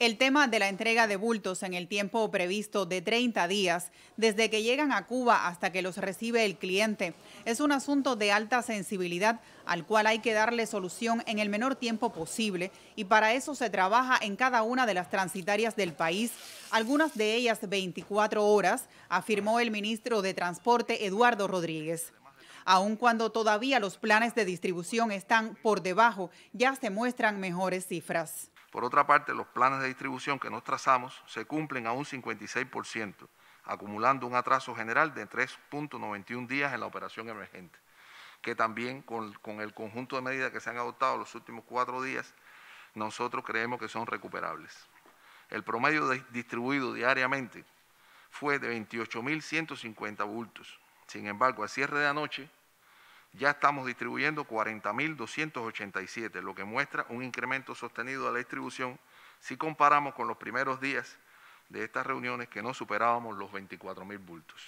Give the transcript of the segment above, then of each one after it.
El tema de la entrega de bultos en el tiempo previsto de 30 días, desde que llegan a Cuba hasta que los recibe el cliente, es un asunto de alta sensibilidad al cual hay que darle solución en el menor tiempo posible y para eso se trabaja en cada una de las transitarias del país, algunas de ellas 24 horas, afirmó el ministro de Transporte Eduardo Rodríguez. Aun cuando todavía los planes de distribución están por debajo, ya se muestran mejores cifras. Por otra parte, los planes de distribución que nos trazamos se cumplen a un 56%, acumulando un atraso general de 3.91 días en la operación emergente, que también con, el conjunto de medidas que se han adoptado los últimos cuatro días, nosotros creemos que son recuperables. El promedio distribuido diariamente fue de 28.150 bultos. Sin embargo, al cierre de anoche, ya estamos distribuyendo 40.287, lo que muestra un incremento sostenido de la distribución si comparamos con los primeros días de estas reuniones que no superábamos los 24.000 bultos.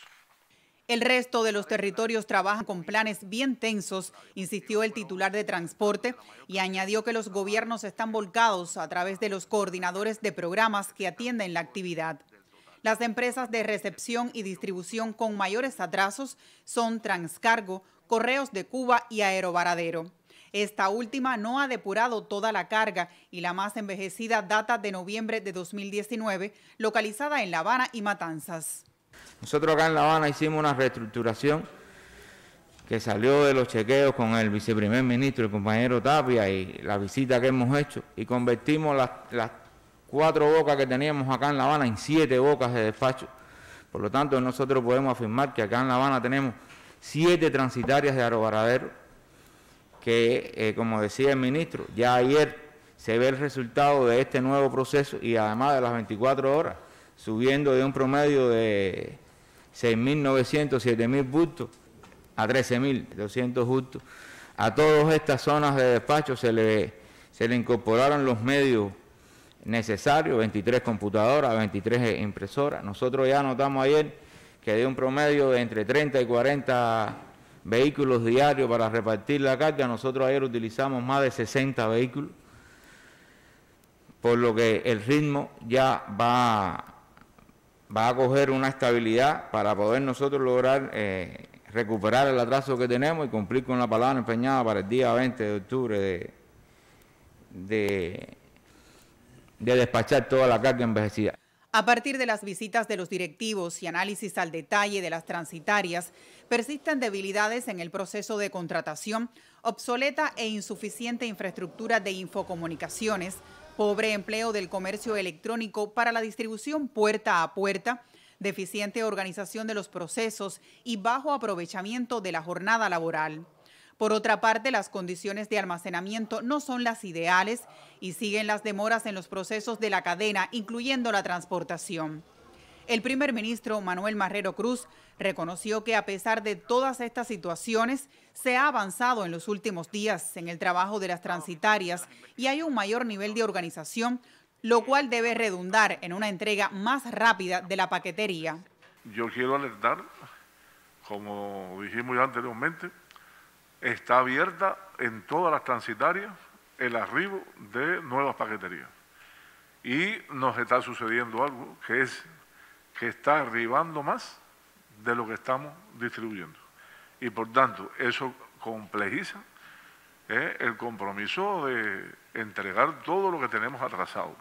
El resto de los territorios trabajan con planes bien tensos, insistió el titular de transporte, y añadió que los gobiernos están volcados a través de los coordinadores de programas que atienden la actividad. Las empresas de recepción y distribución con mayores atrasos son Transcargo, Correos de Cuba y Aerobaradero. Esta última no ha depurado toda la carga y la más envejecida data de noviembre de 2019, localizada en La Habana y Matanzas. Nosotros acá en La Habana hicimos una reestructuración que salió de los chequeos con el viceprimer ministro, el compañero Tapia, y la visita que hemos hecho, y convertimos las, las cuatro bocas que teníamos acá en La Habana en siete bocas de despacho. Por lo tanto, nosotros podemos afirmar que acá en La Habana tenemos siete transitarias de Arobaradero, que, eh, como decía el ministro, ya ayer se ve el resultado de este nuevo proceso y además de las 24 horas, subiendo de un promedio de 6.900, 7.000 bustos, a 13.200 juntos, A todas estas zonas de despacho se le, se le incorporaron los medios necesarios, 23 computadoras, 23 impresoras. Nosotros ya notamos ayer que de un promedio de entre 30 y 40 vehículos diarios para repartir la carga, nosotros ayer utilizamos más de 60 vehículos, por lo que el ritmo ya va, va a coger una estabilidad para poder nosotros lograr eh, recuperar el atraso que tenemos y cumplir con la palabra empeñada para el día 20 de octubre de, de, de despachar toda la carga envejecida. A partir de las visitas de los directivos y análisis al detalle de las transitarias, persisten debilidades en el proceso de contratación, obsoleta e insuficiente infraestructura de infocomunicaciones, pobre empleo del comercio electrónico para la distribución puerta a puerta, deficiente organización de los procesos y bajo aprovechamiento de la jornada laboral. Por otra parte, las condiciones de almacenamiento no son las ideales y siguen las demoras en los procesos de la cadena, incluyendo la transportación. El primer ministro Manuel Marrero Cruz reconoció que a pesar de todas estas situaciones, se ha avanzado en los últimos días en el trabajo de las transitarias y hay un mayor nivel de organización, lo cual debe redundar en una entrega más rápida de la paquetería. Yo quiero alertar, como dijimos anteriormente, está abierta en todas las transitarias el arribo de nuevas paqueterías. Y nos está sucediendo algo que es que está arribando más de lo que estamos distribuyendo. Y por tanto, eso complejiza eh, el compromiso de entregar todo lo que tenemos atrasado.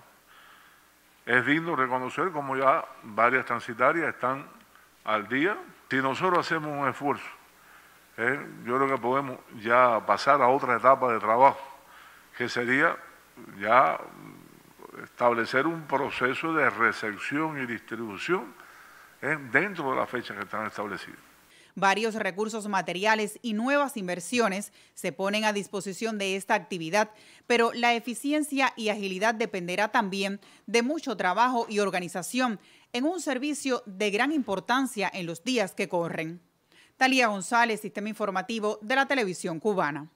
Es digno reconocer como ya varias transitarias están al día. Si nosotros hacemos un esfuerzo eh, yo creo que podemos ya pasar a otra etapa de trabajo, que sería ya establecer un proceso de recepción y distribución dentro de las fechas que están establecidas. Varios recursos materiales y nuevas inversiones se ponen a disposición de esta actividad, pero la eficiencia y agilidad dependerá también de mucho trabajo y organización en un servicio de gran importancia en los días que corren. Talía González, Sistema Informativo de la Televisión Cubana.